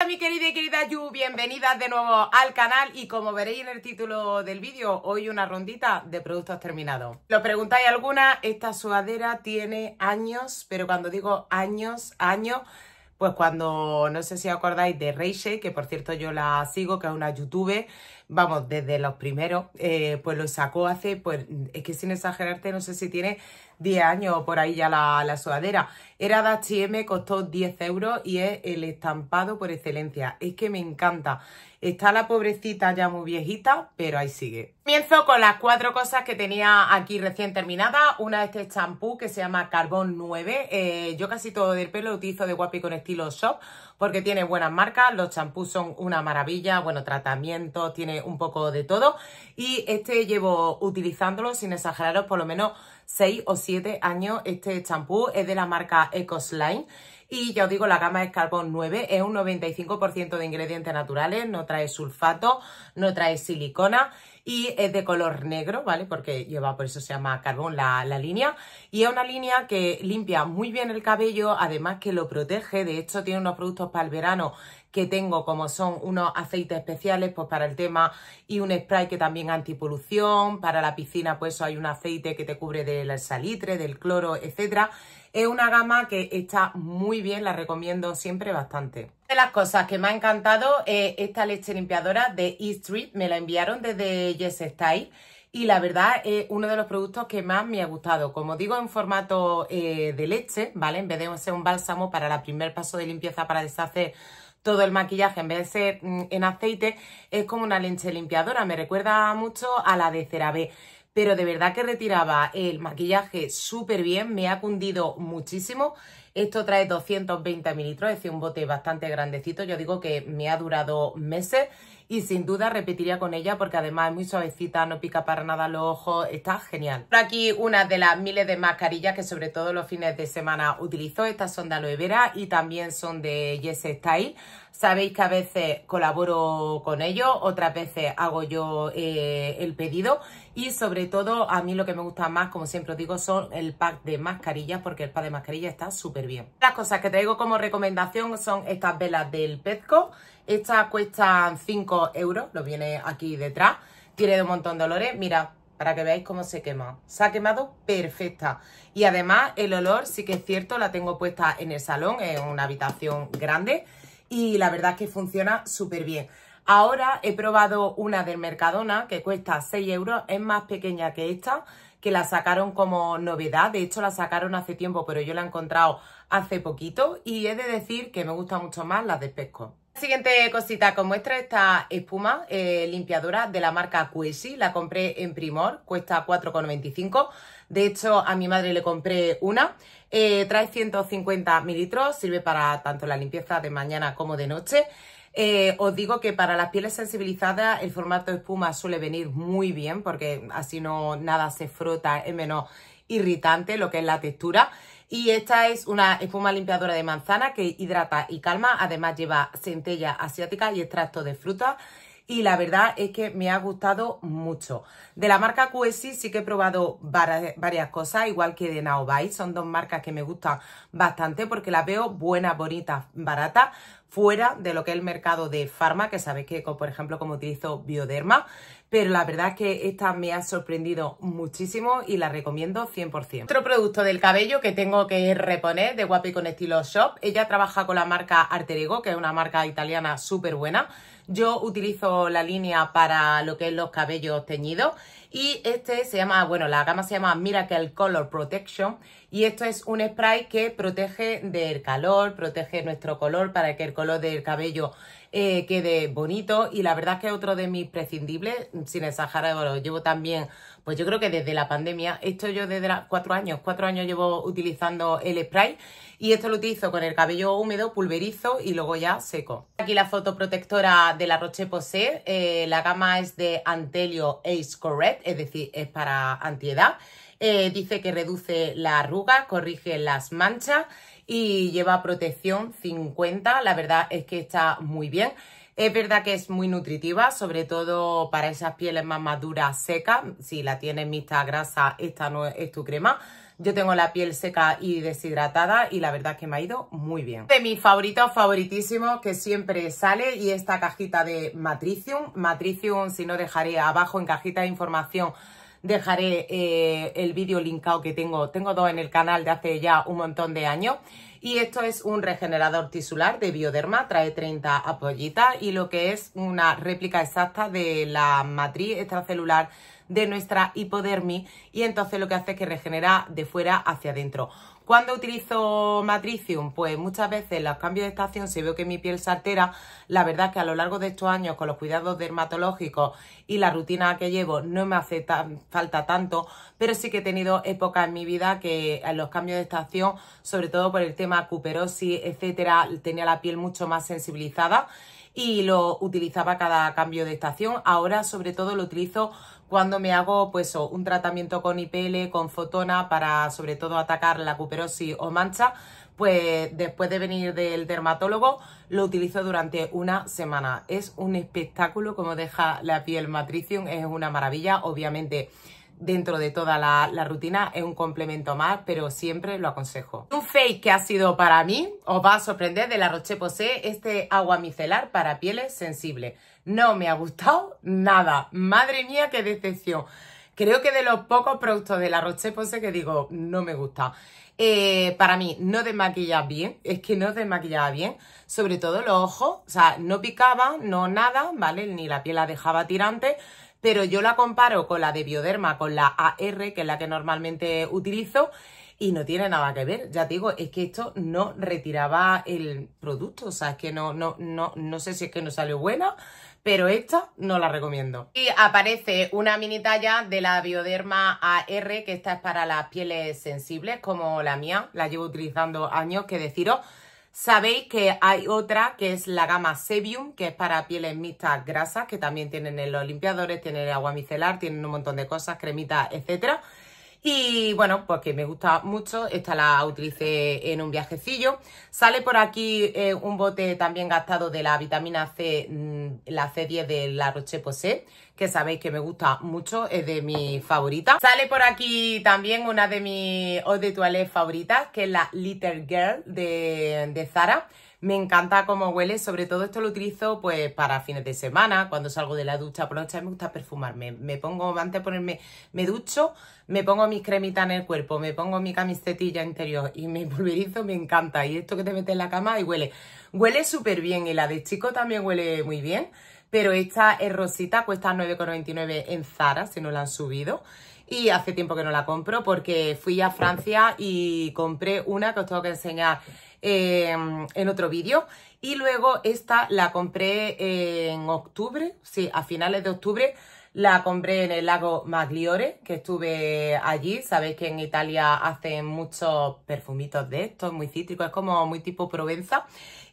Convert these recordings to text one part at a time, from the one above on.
Hola mi querida y querida Yu, bienvenidas de nuevo al canal y como veréis en el título del vídeo, hoy una rondita de productos terminados. Lo preguntáis alguna, esta sudadera tiene años, pero cuando digo años, años, pues cuando, no sé si acordáis de Reishe, que por cierto yo la sigo, que es una youtuber, vamos, desde los primeros, eh, pues lo sacó hace, pues es que sin exagerarte, no sé si tiene 10 años por ahí ya la, la sudadera. Era de H&M, costó 10 euros y es el estampado por excelencia. Es que me encanta. Está la pobrecita ya muy viejita, pero ahí sigue. Comienzo con las cuatro cosas que tenía aquí recién terminadas. Una de este champú que se llama Carbón 9. Eh, yo casi todo del pelo lo utilizo de Guapi con estilo shop porque tiene buenas marcas. Los champús son una maravilla, bueno, tratamientos, tiene un poco de todo. Y este llevo utilizándolo, sin exageraros, por lo menos 6 o 7 años este champú. Es de la marca Ecosline Y ya os digo, la gama es carbón 9, es un 95% de ingredientes naturales, no trae sulfato, no trae silicona y es de color negro, ¿vale? Porque lleva, por eso se llama carbón la, la, línea. Y es una línea que limpia muy bien el cabello, además que lo protege. De hecho, tiene unos productos para el verano que tengo, como son unos aceites especiales pues para el tema y un spray que también antipolución, para la piscina pues hay un aceite que te cubre del salitre, del cloro, etcétera. Es una gama que está muy bien, la recomiendo siempre bastante. De las cosas que me ha encantado es esta leche limpiadora de E Street, me la enviaron desde Yes y la verdad es uno de los productos que más me ha gustado. Como digo, en formato eh, de leche, ¿vale? En vez de ser un bálsamo para el primer paso de limpieza para deshacer todo el maquillaje en vez de ser mm, en aceite, es como una leche limpiadora. Me recuerda mucho a la de CeraVe pero de verdad que retiraba el maquillaje súper bien, me ha cundido muchísimo. Esto trae 220 mililitros, es decir, un bote bastante grandecito, yo digo que me ha durado meses y sin duda repetiría con ella porque además es muy suavecita, no pica para nada los ojos, está genial. Por aquí una de las miles de mascarillas que sobre todo los fines de semana utilizo, estas son de aloe vera y también son de Yes Style. Sabéis que a veces colaboro con ellos, otras veces hago yo eh, el pedido y sobre todo a mí lo que me gusta más, como siempre os digo, son el pack de mascarillas porque el pack de mascarillas está súper bien. Las cosas que digo como recomendación son estas velas del Petco, esta cuesta 5 euros, lo viene aquí detrás. Tiene de un montón de olores, mira, para que veáis cómo se quema. Se ha quemado perfecta. Y además el olor, sí que es cierto, la tengo puesta en el salón, en una habitación grande. Y la verdad es que funciona súper bien. Ahora he probado una del Mercadona que cuesta 6 euros, es más pequeña que esta, que la sacaron como novedad, de hecho la sacaron hace tiempo pero yo la he encontrado hace poquito y he de decir que me gusta mucho más las de pesco. Siguiente cosita, como muestra esta espuma eh, limpiadora de la marca Cuesi, la compré en Primor, cuesta 4,95, de hecho a mi madre le compré una, eh, trae 150 mililitros, sirve para tanto la limpieza de mañana como de noche, eh, os digo que para las pieles sensibilizadas el formato de espuma suele venir muy bien porque así no nada se frota, es menos irritante lo que es la textura, y esta es una espuma limpiadora de manzana que hidrata y calma. Además lleva centella asiática y extracto de fruta. Y la verdad es que me ha gustado mucho. De la marca QSI sí que he probado varias cosas, igual que de Naobai. Son dos marcas que me gustan bastante porque las veo buenas, bonitas, baratas, fuera de lo que es el mercado de farma, que sabéis que, por ejemplo, como utilizo Bioderma pero la verdad es que esta me ha sorprendido muchísimo y la recomiendo 100%. Otro producto del cabello que tengo que reponer de Guapi con Estilo Shop, ella trabaja con la marca Arterigo, que es una marca italiana súper buena. Yo utilizo la línea para lo que es los cabellos teñidos y este se llama, bueno, la gama se llama Miracle Color Protection. Y esto es un spray que protege del calor, protege nuestro color para que el color del cabello eh, quede bonito. Y la verdad es que otro de mis prescindibles, sin exagerar, lo llevo también, pues yo creo que desde la pandemia, esto yo desde cuatro años, cuatro años llevo utilizando el spray. Y esto lo utilizo con el cabello húmedo, pulverizo y luego ya seco. Aquí la foto protectora de la Roche Posay, eh, la gama es de Antelio Ace Correct es decir, es para antiedad. Eh, dice que reduce la arruga, corrige las manchas y lleva protección 50. La verdad es que está muy bien. Es verdad que es muy nutritiva, sobre todo para esas pieles más maduras, secas. Si la tienes mixta grasa, esta no es tu crema yo tengo la piel seca y deshidratada y la verdad que me ha ido muy bien. De mis favoritos, favoritísimo, que siempre sale y esta cajita de Matricium. Matricium, si no dejaré abajo en cajita de información dejaré eh, el vídeo linkado que tengo, tengo dos en el canal de hace ya un montón de años. Y esto es un regenerador tisular de Bioderma, trae 30 apoyitas y lo que es una réplica exacta de la matriz extracelular de nuestra hipodermis y entonces lo que hace es que regenera de fuera hacia adentro. Cuando utilizo Matricium? Pues muchas veces en los cambios de estación se veo que mi piel se altera. La verdad es que a lo largo de estos años, con los cuidados dermatológicos y la rutina que llevo, no me hace falta tanto, pero sí que he tenido épocas en mi vida que en eh, los cambios de estación, sobre todo por el tema cuperosis, etcétera, tenía la piel mucho más sensibilizada y lo utilizaba cada cambio de estación. Ahora, sobre todo, lo utilizo cuando me hago pues, un tratamiento con IPL, con fotona para sobre todo atacar la cuperosis o mancha, pues después de venir del dermatólogo lo utilizo durante una semana. Es un espectáculo como deja la piel Matricium, es una maravilla, obviamente dentro de toda la, rutina es un complemento más, pero siempre lo aconsejo. Un fake que ha sido para mí, os va a sorprender, de la Roche Posay, este agua micelar para pieles sensibles. No me ha gustado nada. Madre mía, qué decepción. Creo que de los pocos productos de la Roche-Posay que digo, no me gusta. Eh, para mí, no desmaquilla bien, es que no desmaquillaba bien, sobre todo los ojos, o sea, no picaba, no nada, ¿vale? Ni la piel la dejaba tirante, pero yo la comparo con la de Bioderma, con la AR, que es la que normalmente utilizo, y no tiene nada que ver, ya te digo, es que esto no retiraba el producto, o sea, es que no, no, no, no sé si es que no salió buena, pero esta no la recomiendo. Y aparece una mini talla de la Bioderma AR, que esta es para las pieles sensibles, como la mía, la llevo utilizando años, que deciros. Sabéis que hay otra que es la gama Sebium, que es para pieles mixtas grasas, que también tienen en los limpiadores, tienen el agua micelar, tienen un montón de cosas, cremitas, etcétera. Y bueno, pues que me gusta mucho, esta la utilicé en un viajecillo. Sale por aquí eh, un bote también gastado de la vitamina C, mm, la C10 de la Roche-Posay, que sabéis que me gusta mucho, es de mi favorita. Sale por aquí también una de mis eau de toilette favoritas, que es la Little Girl de, de Zara. Me encanta cómo huele, sobre todo esto lo utilizo pues para fines de semana, cuando salgo de la ducha por la noche me gusta perfumarme. Me pongo, antes de ponerme, me ducho, me pongo mi cremitas en el cuerpo, me pongo mi camisetilla interior y me pulverizo, me encanta. Y esto que te metes en la cama y huele. Huele súper bien y la de chico también huele muy bien, pero esta es rosita, cuesta 9,99 en Zara, si no la han subido y hace tiempo que no la compro porque fui a Francia y compré una que os tengo que enseñar em, en otro vídeo. Y luego esta la compré en octubre, sí, a finales de octubre, la compré en el lago Magliore, que estuve allí. Sabéis que en Italia hacen muchos perfumitos de estos, muy cítricos, es como muy tipo Provenza.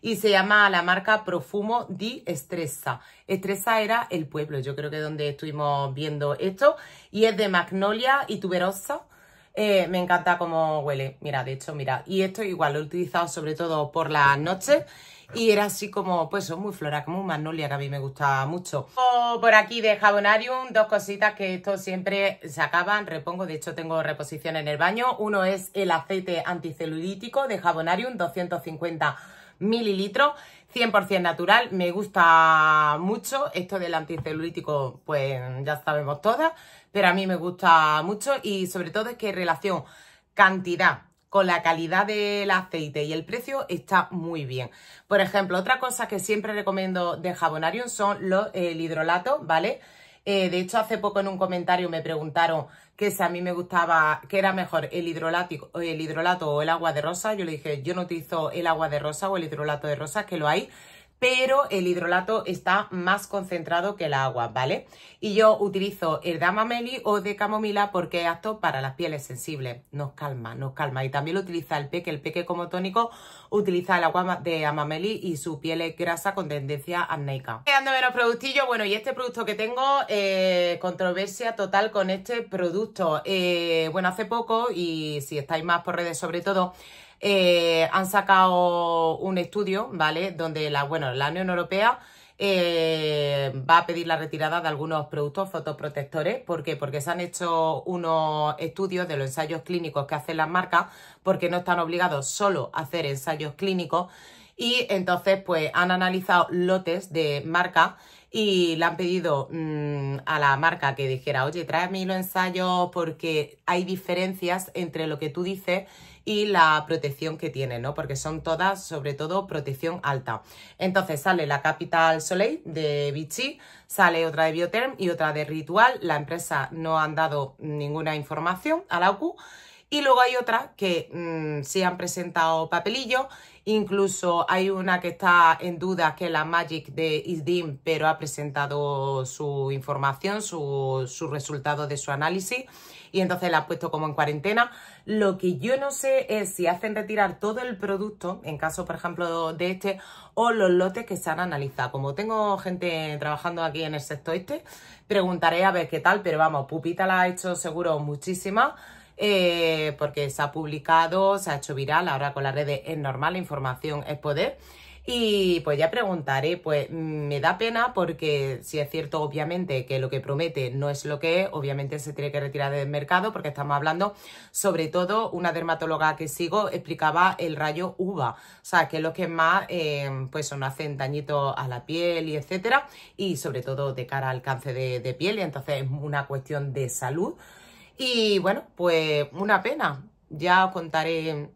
Y se llama la marca Profumo di Estresa. Estresa era el pueblo, yo creo que donde estuvimos viendo esto. Y es de magnolia y tuberosa eh, me encanta cómo huele. Mira, de hecho, mira. Y esto igual lo he utilizado sobre todo por las noches. Y era así como, pues son muy floral, como un magnolia que a mí me gusta mucho. por aquí de Jabonarium, dos cositas que esto siempre se acaban, repongo, de hecho tengo reposición en el baño. Uno es el aceite anticelulítico de Jabonarium, 250 mililitros, 100% natural, me gusta mucho, esto del anticelulítico pues ya sabemos todas, pero a mí me gusta mucho y sobre todo es que relación cantidad con la calidad del aceite y el precio está muy bien. Por ejemplo, otra cosa que siempre recomiendo de Jabonarium son los el hidrolato, ¿vale? Eh, de hecho, hace poco en un comentario me preguntaron que si a mí me gustaba, que era mejor el, el hidrolato o el agua de rosa. Yo le dije, yo no utilizo el agua de rosa o el hidrolato de rosa, que lo hay pero el hidrolato está más concentrado que el agua, ¿vale? Y yo utilizo el Damameli o de camomila porque es apto para las pieles sensibles, nos calma, nos calma. Y también lo utiliza el peque, el peque como tónico utiliza el agua de amameli y su piel es grasa con tendencia acnéica. Quedándome los productillos, bueno, y este producto que tengo, eh, controversia total con este producto. Eh, bueno, hace poco, y si estáis más por redes sobre todo, eh, han sacado un estudio, ¿vale? Donde la, bueno, la Unión Europea eh, va a pedir la retirada de algunos productos fotoprotectores. ¿Por qué? Porque se han hecho unos estudios de los ensayos clínicos que hacen las marcas, porque no están obligados solo a hacer ensayos clínicos, y entonces, pues han analizado lotes de marca y le han pedido mm, a la marca que dijera, oye, tráeme lo ensayo porque hay diferencias entre lo que tú dices y la protección que tiene, ¿no? Porque son todas, sobre todo, protección alta. Entonces sale la Capital Soleil de Vichy, sale otra de Biotherm y otra de Ritual. La empresa no han dado ninguna información a la OCU y luego hay otras que mm, sí han presentado papelillos. Incluso hay una que está en duda, que es la Magic de ISDIM, pero ha presentado su información, su, resultado de su análisis y entonces la ha puesto como en cuarentena. Lo que yo no sé es si hacen retirar todo el producto, en caso, por ejemplo, de este, o los lotes que se han analizado. Como tengo gente trabajando aquí en el sector este, preguntaré a ver qué tal, pero vamos, Pupita la ha hecho seguro muchísimas eh, porque se ha publicado, se ha hecho viral, ahora con las redes es normal, la información es poder. Y pues ya preguntaré, pues me da pena porque si es cierto obviamente que lo que promete no es lo que es, obviamente se tiene que retirar del mercado porque estamos hablando sobre todo una dermatóloga que sigo explicaba el rayo uva, o sea que es lo que más eh, pues son hacen dañitos a la piel y etcétera y sobre todo de cara al cáncer de, de piel y entonces es una cuestión de salud. Y bueno, pues una pena. Ya os contaré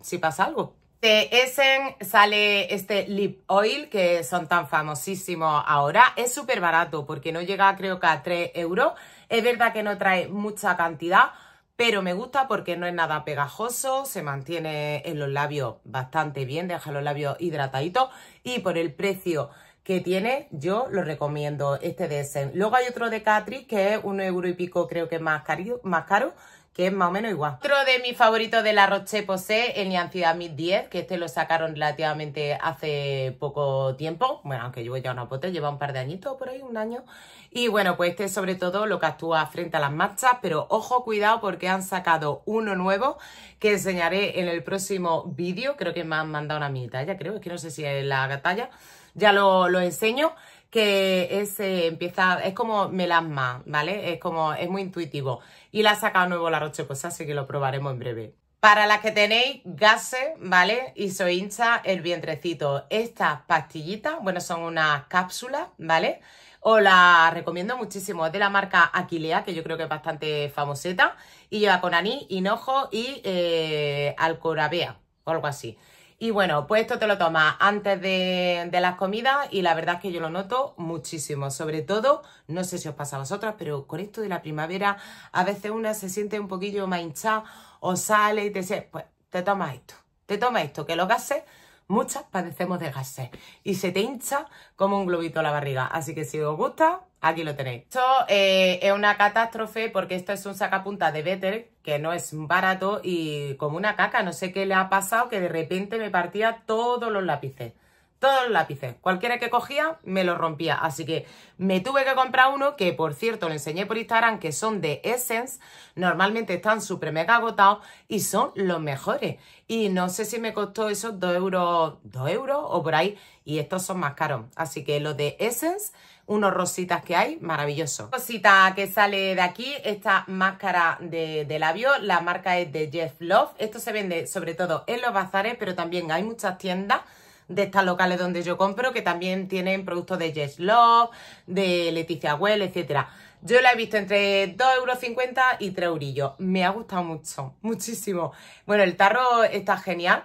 si pasa algo. De Essen sale este lip oil que son tan famosísimos ahora. Es súper barato porque no llega creo que a 3 euros. Es verdad que no trae mucha cantidad, pero me gusta porque no es nada pegajoso. Se mantiene en los labios bastante bien, deja los labios hidrataditos y por el precio que tiene, yo lo recomiendo, este de sen Luego hay otro de Catrice que es uno euro y pico, creo que más más caro que es más o menos igual. Otro de mis favoritos de la Roche-Posay, el Niacidamid 10, que este lo sacaron relativamente hace poco tiempo. Bueno, aunque llevo ya una pote, lleva un par de añitos por ahí, un año. Y bueno, pues este sobre todo lo que actúa frente a las marchas, pero ojo, cuidado, porque han sacado uno nuevo que enseñaré en el próximo vídeo. Creo que me han mandado una mini talla, creo, es que no sé si es la talla ya lo, lo enseño, que es, eh, empieza, es como melasma, ¿vale? Es como, es muy intuitivo. Y la ha sacado nuevo la Roche pues así que lo probaremos en breve. Para las que tenéis gases, ¿vale? Y soy hincha el vientrecito. Estas pastillitas, bueno, son unas cápsulas, ¿vale? Os la recomiendo muchísimo. Es de la marca Aquilea, que yo creo que es bastante famoseta. Y lleva con anís, hinojo y eh, alcorabea, o algo así. Y bueno, pues esto te lo tomas antes de, las comidas y la verdad es que yo lo noto muchísimo. Sobre todo, no sé si os pasa a vosotras, pero con esto de la primavera a veces una se siente un poquillo más hinchada o sale y te dice, pues te tomas esto, te tomas esto, que lo gases, muchas padecemos de gases y se te hincha como un globito la barriga. Así que si os gusta, Aquí lo tenéis. Esto eh, es una catástrofe porque esto es un sacapunta de Better, que no es barato y como una caca. No sé qué le ha pasado que de repente me partía todos los lápices. Todos los lápices. Cualquiera que cogía me lo rompía. Así que me tuve que comprar uno que, por cierto, lo enseñé por Instagram, que son de Essence. Normalmente están súper mega agotados y son los mejores. Y no sé si me costó esos 2 euros, 2 euros o por ahí. Y estos son más caros. Así que los de Essence unos rositas que hay, maravilloso. Cosita que sale de aquí, esta máscara de, labio, la marca es de Jeff Love. Esto se vende sobre todo en los bazares, pero también hay muchas tiendas de estas locales donde yo compro, que también tienen productos de Jeff Love, de Leticia Well, etcétera. Yo la he visto entre 2,50€ y 3 eurillos. Me ha gustado mucho, muchísimo. Bueno, el tarro está genial.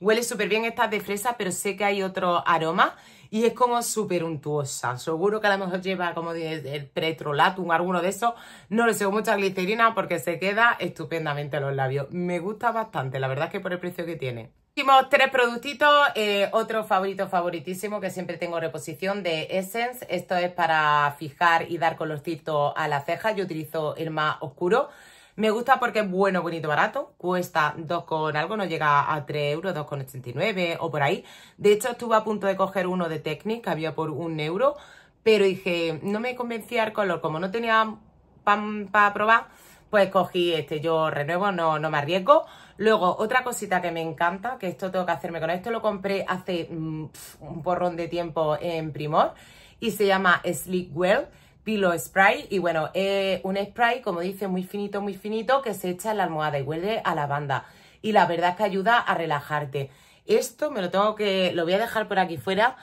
Huele súper bien, esta de fresa, pero sé que hay otro aroma y es como súper untuosa. Seguro que a lo mejor lleva como el pretrolatum, alguno de esos. No le sé, mucha glicerina porque se queda estupendamente a los labios. Me gusta bastante, la verdad es que por el precio que tiene tres productitos, eh, otro favorito favoritísimo que siempre tengo reposición de Essence, esto es para fijar y dar colorcito a la ceja, yo utilizo el más oscuro me gusta porque es bueno, bonito, barato. Cuesta 2 con algo, no llega a 3 euros, 2,89 o por ahí. De hecho, estuve a punto de coger uno de Technic, que había por un euro. Pero dije, no me convencía el color. Como no tenía pan para probar, pues cogí este. Yo renuevo, no, no me arriesgo. Luego, otra cosita que me encanta, que esto tengo que hacerme con esto, lo compré hace mm, un porrón de tiempo en Primor y se llama Sleep Well Spray. Y bueno, es eh, un spray, como dice, muy finito, muy finito, que se echa en la almohada y huele a lavanda. Y la verdad es que ayuda a relajarte. Esto me lo tengo que... lo voy a dejar por aquí fuera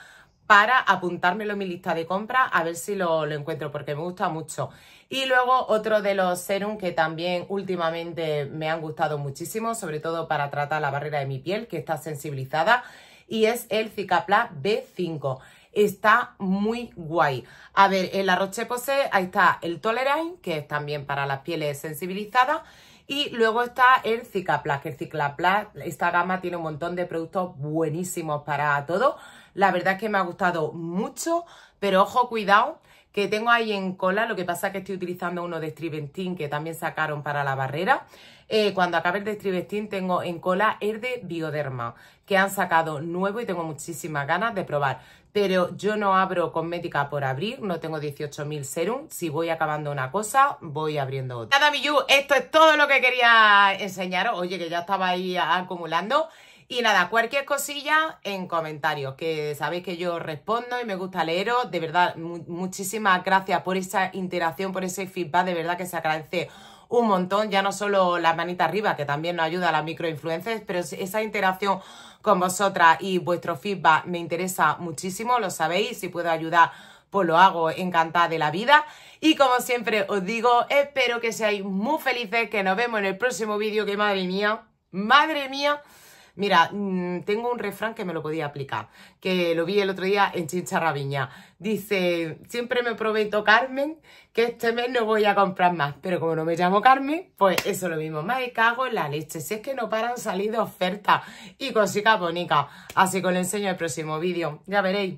para apuntármelo en mi lista de compra a ver si lo, encuentro porque me gusta mucho. Y luego otro de los serums que también últimamente me han gustado muchísimo, sobre todo para tratar la barrera de mi piel que está sensibilizada, y es el Cicapla B5 está muy guay. A ver, el arroche pose ahí está el Tolerain, que es también para las pieles sensibilizadas. Y luego está el Cicaplas, que el Cicaplas, esta gama tiene un montón de productos buenísimos para todo. La verdad es que me ha gustado mucho, pero ojo, cuidado, que tengo ahí en cola, lo que pasa es que estoy utilizando uno de Striventin que también sacaron para la barrera. Eh, cuando acabe el de Striventin tengo en cola el de Bioderma, que han sacado nuevo y tengo muchísimas ganas de probar. Pero yo no abro cosmética por abrir, no tengo 18.000 serum. Si voy acabando una cosa, voy abriendo otra. Nada, mi esto es todo lo que quería enseñaros. Oye, que ya estaba ahí acumulando. Y nada, cualquier cosilla en comentarios, que sabéis que yo respondo y me gusta leeros. De verdad, muchísimas gracias por esa interacción, por ese feedback, de verdad que se agradece un montón, ya no solo la manita arriba, que también nos ayuda a las microinfluencers, pero esa interacción con vosotras y vuestro feedback me interesa muchísimo, lo sabéis, si puedo ayudar pues lo hago encantada de la vida. Y como siempre os digo, espero que seáis muy felices, que nos vemos en el próximo vídeo, que madre mía, madre mía, Mira, mm, tengo un refrán que me lo podía aplicar, que lo vi el otro día en Chincharrabiña. Dice, siempre me prometo Carmen que este mes no voy a comprar más, pero como no me llamo Carmen, pues eso es lo mismo. Me cago en la leche, si es que no paran salir ofertas y cositas bonitas. Así que os lo enseño en el próximo vídeo, ya veréis.